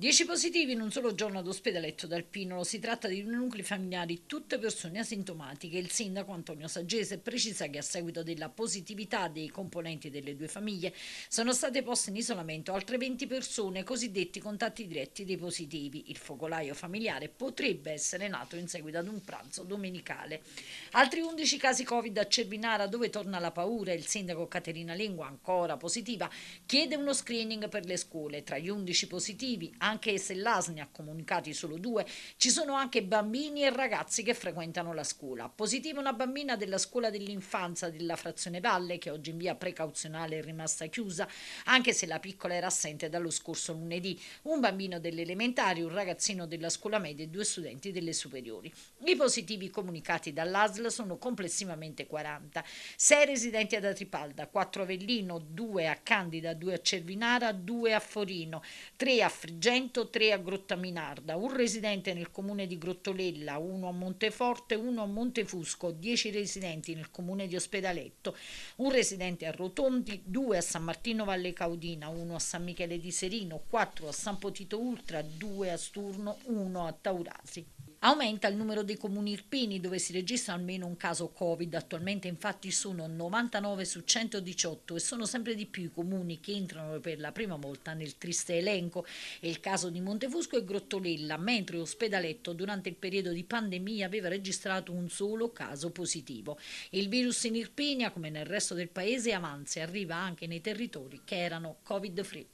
10 positivi in un solo giorno ad ospedaletto d'Alpinolo. Si tratta di nuclei familiari, tutte persone asintomatiche. Il sindaco Antonio Saggese precisa che a seguito della positività dei componenti delle due famiglie sono state poste in isolamento altre 20 persone, cosiddetti contatti diretti dei positivi. Il focolaio familiare potrebbe essere nato in seguito ad un pranzo domenicale. Altri 11 casi Covid a Cervinara, dove torna la paura. Il sindaco Caterina Lingua, ancora positiva, chiede uno screening per le scuole. Tra gli 11 positivi, anche se l'AS ne ha comunicati solo due, ci sono anche bambini e ragazzi che frequentano la scuola. Positiva una bambina della scuola dell'infanzia della frazione Valle che oggi in via precauzionale è rimasta chiusa, anche se la piccola era assente dallo scorso lunedì, un bambino delle elementari, un ragazzino della scuola media e due studenti delle superiori. I positivi comunicati dall'ASL sono complessivamente 40, 6 residenti ad Atripalda, 4 a Vellino, 2 a Candida, 2 a Cervinara, 2 a Forino, 3 a Friggeno, 103 a Grottaminarda, un residente nel comune di Grottolella, uno a Monteforte, uno a Montefusco, 10 residenti nel comune di Ospedaletto, un residente a Rotondi, due a San Martino Valle Caudina, uno a San Michele di Serino, quattro a San Potito Ultra, due a Sturno, uno a Taurasi. Aumenta il numero dei comuni irpini dove si registra almeno un caso Covid, attualmente infatti sono 99 su 118 e sono sempre di più i comuni che entrano per la prima volta nel triste elenco. È il caso di Montefusco e Grottolella, mentre l'ospedaletto durante il periodo di pandemia aveva registrato un solo caso positivo. Il virus in Irpinia, come nel resto del paese, avanza e arriva anche nei territori che erano Covid-free.